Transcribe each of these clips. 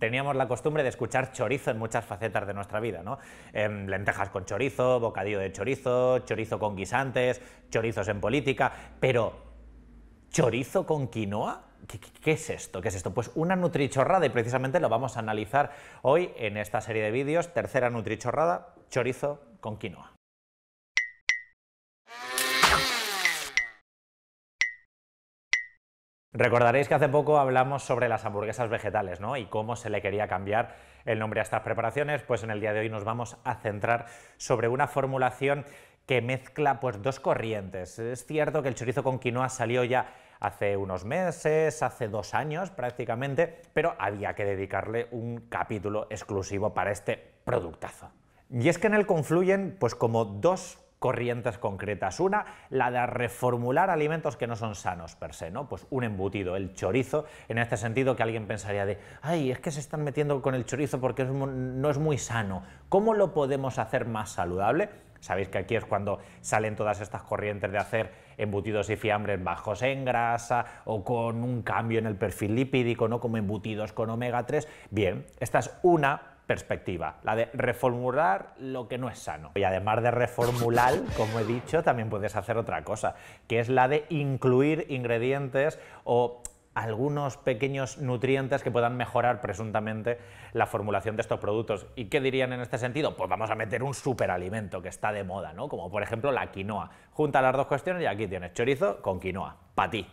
teníamos la costumbre de escuchar chorizo en muchas facetas de nuestra vida, ¿no? Em, lentejas con chorizo, bocadillo de chorizo, chorizo con guisantes, chorizos en política, pero chorizo con quinoa. ¿Qué, ¿Qué, es esto? ¿Qué es esto? Pues una nutrichorrada y precisamente lo vamos a analizar hoy en esta serie de vídeos, tercera nutrichorrada, chorizo con quinoa. Recordaréis que hace poco hablamos sobre las hamburguesas vegetales ¿no? y cómo se le quería cambiar el nombre a estas preparaciones, pues en el día de hoy nos vamos a centrar sobre una formulación que mezcla pues, dos corrientes. Es cierto que el chorizo con quinoa salió ya hace unos meses, hace dos años prácticamente, pero había que dedicarle un capítulo exclusivo para este productazo. Y es que en él confluyen pues, como dos corrientes concretas. Una, la de reformular alimentos que no son sanos per se, ¿no? Pues un embutido, el chorizo, en este sentido que alguien pensaría de, ay, es que se están metiendo con el chorizo porque no es muy sano. ¿Cómo lo podemos hacer más saludable? Sabéis que aquí es cuando salen todas estas corrientes de hacer embutidos y fiambres bajos en grasa o con un cambio en el perfil lipídico, ¿no? Como embutidos con omega 3. Bien, esta es una perspectiva, la de reformular lo que no es sano. Y además de reformular, como he dicho, también puedes hacer otra cosa, que es la de incluir ingredientes o algunos pequeños nutrientes que puedan mejorar presuntamente la formulación de estos productos. ¿Y qué dirían en este sentido? Pues vamos a meter un superalimento que está de moda, ¿no? Como por ejemplo la quinoa. Junta las dos cuestiones y aquí tienes chorizo con quinoa, para ti.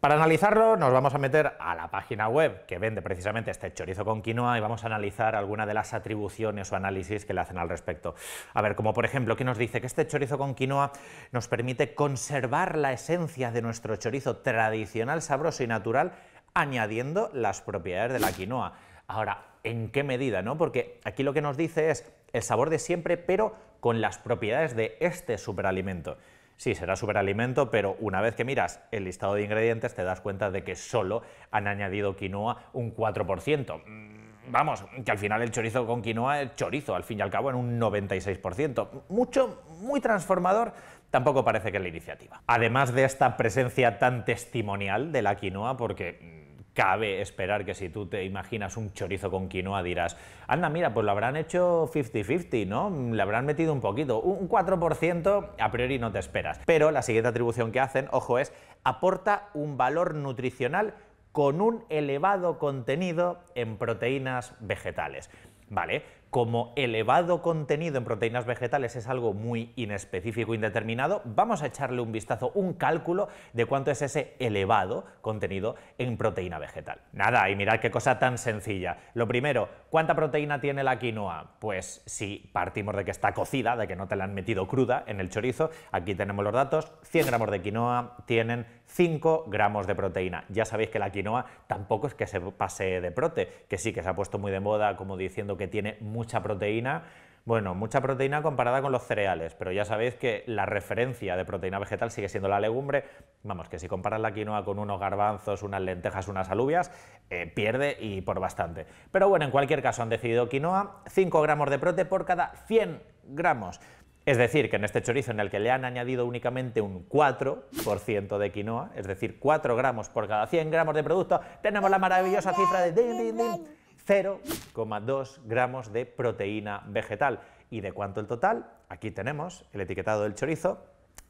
Para analizarlo nos vamos a meter a la página web que vende precisamente este chorizo con quinoa y vamos a analizar alguna de las atribuciones o análisis que le hacen al respecto. A ver, como por ejemplo, que nos dice que este chorizo con quinoa nos permite conservar la esencia de nuestro chorizo tradicional, sabroso y natural, añadiendo las propiedades de la quinoa. Ahora, ¿en qué medida? No? Porque aquí lo que nos dice es el sabor de siempre, pero con las propiedades de este superalimento. Sí, será superalimento, pero una vez que miras el listado de ingredientes te das cuenta de que solo han añadido quinoa un 4% mm, vamos, que al final el chorizo con quinoa es chorizo, al fin y al cabo en un 96%. Mucho, muy transformador, tampoco parece que la iniciativa. Además de esta presencia tan testimonial de la quinoa, porque mm, cabe esperar que si tú te imaginas un chorizo con quinoa dirás, anda, mira, pues lo habrán hecho 50-50, ¿no? Le habrán metido un poquito, un 4% a priori no te esperas. Pero la siguiente atribución que hacen, ojo, es aporta un valor nutricional con un elevado contenido en proteínas vegetales. Vale, como elevado contenido en proteínas vegetales es algo muy inespecífico, indeterminado, vamos a echarle un vistazo, un cálculo de cuánto es ese elevado contenido en proteína vegetal. Nada, y mirad qué cosa tan sencilla. Lo primero, ¿cuánta proteína tiene la quinoa? Pues si partimos de que está cocida, de que no te la han metido cruda en el chorizo, aquí tenemos los datos, 100 gramos de quinoa tienen 5 gramos de proteína. Ya sabéis que la quinoa tampoco es que se pase de prote, que sí que se ha puesto muy de moda como diciendo que tiene mucha proteína. Bueno, mucha proteína comparada con los cereales, pero ya sabéis que la referencia de proteína vegetal sigue siendo la legumbre. Vamos, que si comparas la quinoa con unos garbanzos, unas lentejas, unas alubias, eh, pierde y por bastante. Pero bueno, en cualquier caso han decidido quinoa, 5 gramos de prote por cada 100 gramos. Es decir, que en este chorizo en el que le han añadido únicamente un 4% de quinoa, es decir, 4 gramos por cada 100 gramos de producto, tenemos la maravillosa cifra de... 0,2 gramos de proteína vegetal. ¿Y de cuánto el total? Aquí tenemos el etiquetado del chorizo,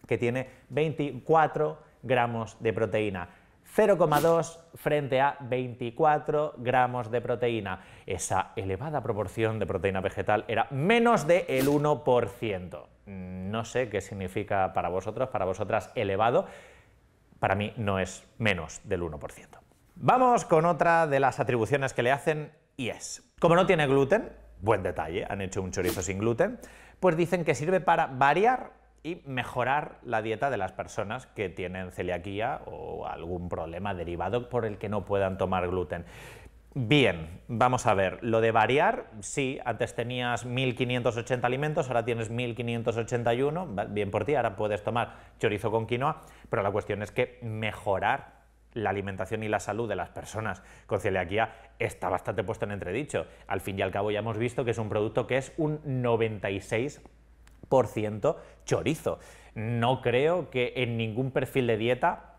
que tiene 24 gramos de proteína. 0,2 frente a 24 gramos de proteína. Esa elevada proporción de proteína vegetal era menos del 1%. No sé qué significa para vosotros, para vosotras elevado. Para mí no es menos del 1%. Vamos con otra de las atribuciones que le hacen es. Como no tiene gluten, buen detalle, han hecho un chorizo sin gluten, pues dicen que sirve para variar y mejorar la dieta de las personas que tienen celiaquía o algún problema derivado por el que no puedan tomar gluten. Bien, vamos a ver, lo de variar, sí, antes tenías 1580 alimentos, ahora tienes 1581, bien por ti, ahora puedes tomar chorizo con quinoa, pero la cuestión es que mejorar la alimentación y la salud de las personas con celiaquía está bastante puesto en entredicho. Al fin y al cabo ya hemos visto que es un producto que es un 96% chorizo. No creo que en ningún perfil de dieta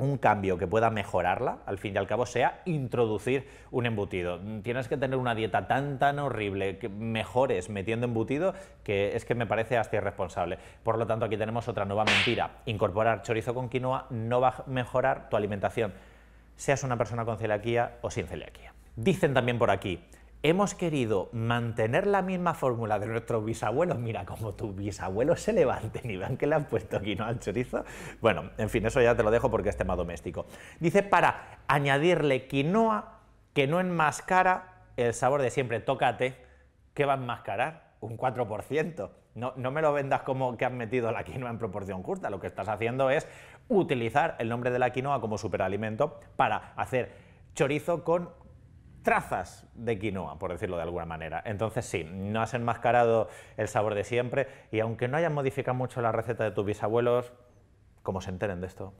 un cambio que pueda mejorarla, al fin y al cabo, sea introducir un embutido. Tienes que tener una dieta tan, tan horrible que mejores metiendo embutido que es que me parece hasta irresponsable. Por lo tanto, aquí tenemos otra nueva mentira. Incorporar chorizo con quinoa no va a mejorar tu alimentación, seas una persona con celiaquía o sin celiaquía. Dicen también por aquí, hemos querido mantener la misma fórmula de nuestros bisabuelos. Mira, como tus bisabuelos se levanten y vean que le han puesto quinoa al chorizo. Bueno, en fin, eso ya te lo dejo porque es tema doméstico. Dice para añadirle quinoa que no enmascara el sabor de siempre. Tócate, ¿qué va a enmascarar? Un 4%. No, no me lo vendas como que has metido la quinoa en proporción justa. Lo que estás haciendo es utilizar el nombre de la quinoa como superalimento para hacer chorizo con trazas de quinoa, por decirlo de alguna manera. Entonces sí, no has enmascarado el sabor de siempre y aunque no hayas modificado mucho la receta de tus bisabuelos, como se enteren de esto.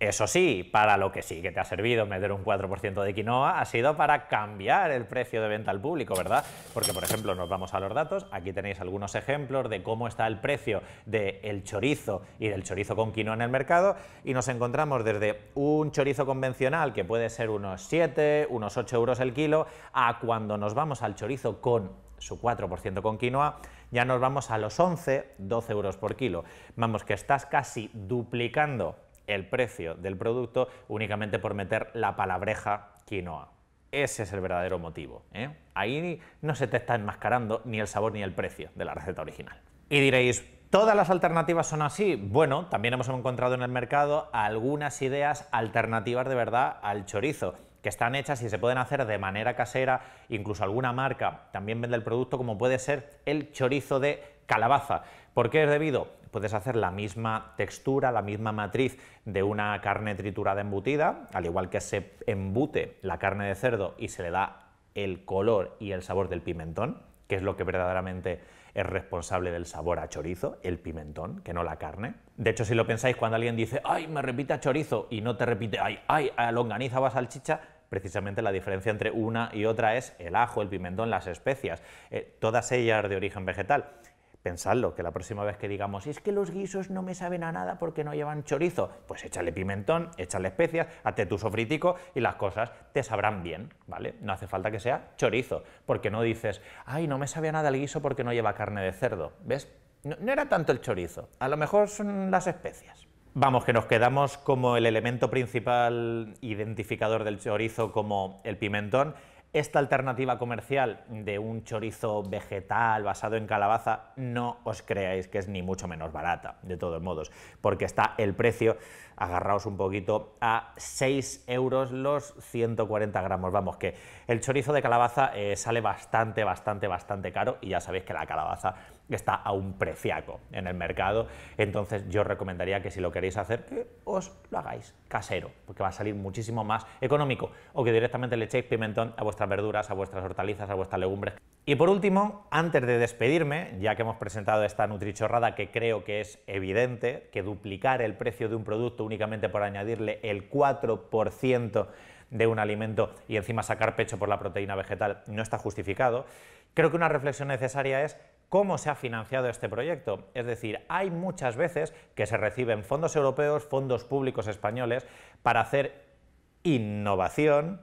Eso sí, para lo que sí que te ha servido meter un 4% de quinoa ha sido para cambiar el precio de venta al público, ¿verdad? Porque, por ejemplo, nos vamos a los datos, aquí tenéis algunos ejemplos de cómo está el precio del chorizo y del chorizo con quinoa en el mercado y nos encontramos desde un chorizo convencional que puede ser unos 7, unos 8 euros el kilo, a cuando nos vamos al chorizo con su 4% con quinoa, ya nos vamos a los 11, 12 euros por kilo. Vamos, que estás casi duplicando el precio del producto únicamente por meter la palabreja quinoa. Ese es el verdadero motivo. ¿eh? Ahí no se te está enmascarando ni el sabor ni el precio de la receta original. Y diréis, ¿todas las alternativas son así? Bueno, también hemos encontrado en el mercado algunas ideas alternativas de verdad al chorizo que están hechas y se pueden hacer de manera casera, incluso alguna marca también vende el producto, como puede ser el chorizo de calabaza. ¿Por qué es debido? Puedes hacer la misma textura, la misma matriz de una carne triturada embutida, al igual que se embute la carne de cerdo y se le da el color y el sabor del pimentón, que es lo que verdaderamente es responsable del sabor a chorizo, el pimentón, que no la carne. De hecho, si lo pensáis, cuando alguien dice, ay, me repite a chorizo y no te repite, ay, ay, a longaniza o a salchicha, precisamente la diferencia entre una y otra es el ajo, el pimentón, las especias, eh, todas ellas de origen vegetal. Pensadlo, que la próxima vez que digamos, es que los guisos no me saben a nada porque no llevan chorizo, pues échale pimentón, échale especias, hazte tu sofritico y las cosas te sabrán bien, ¿vale? No hace falta que sea chorizo, porque no dices, ay, no me sabe a nada el guiso porque no lleva carne de cerdo, ¿ves? no era tanto el chorizo, a lo mejor son las especias. Vamos, que nos quedamos como el elemento principal identificador del chorizo como el pimentón esta alternativa comercial de un chorizo vegetal basado en calabaza, no os creáis que es ni mucho menos barata, de todos modos, porque está el precio, agarraos un poquito, a 6 euros los 140 gramos. Vamos, que el chorizo de calabaza eh, sale bastante, bastante, bastante caro y ya sabéis que la calabaza está a un preciaco en el mercado. Entonces yo recomendaría que si lo queréis hacer, que os lo hagáis casero, porque va a salir muchísimo más económico, o que directamente le echéis pimentón a vuestras verduras, a vuestras hortalizas, a vuestras legumbres. Y por último, antes de despedirme, ya que hemos presentado esta nutrichorrada que creo que es evidente, que duplicar el precio de un producto únicamente por añadirle el 4% de un alimento y encima sacar pecho por la proteína vegetal no está justificado, creo que una reflexión necesaria es cómo se ha financiado este proyecto. Es decir, hay muchas veces que se reciben fondos europeos, fondos públicos españoles para hacer innovación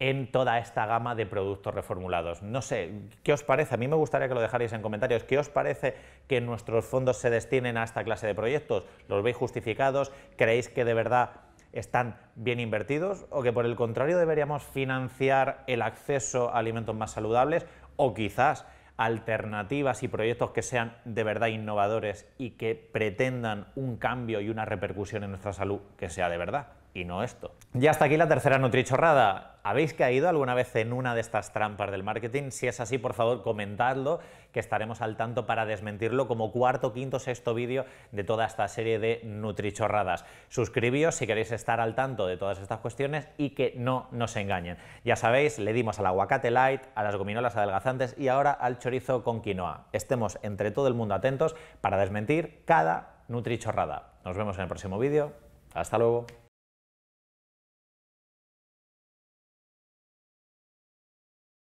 en toda esta gama de productos reformulados. No sé, ¿qué os parece? A mí me gustaría que lo dejarais en comentarios. ¿Qué os parece que nuestros fondos se destinen a esta clase de proyectos? ¿Los veis justificados? ¿Creéis que de verdad están bien invertidos o que por el contrario deberíamos financiar el acceso a alimentos más saludables o quizás alternativas y proyectos que sean de verdad innovadores y que pretendan un cambio y una repercusión en nuestra salud que sea de verdad y no esto. Ya hasta aquí la tercera nutrichorrada. ¿Habéis caído alguna vez en una de estas trampas del marketing? Si es así, por favor, comentadlo, que estaremos al tanto para desmentirlo como cuarto, quinto, sexto vídeo de toda esta serie de nutrichorradas. Suscribíos si queréis estar al tanto de todas estas cuestiones y que no nos engañen. Ya sabéis, le dimos al aguacate light, a las gominolas adelgazantes y ahora al chorizo con quinoa. Estemos entre todo el mundo atentos para desmentir cada nutrichorrada. Nos vemos en el próximo vídeo. Hasta luego.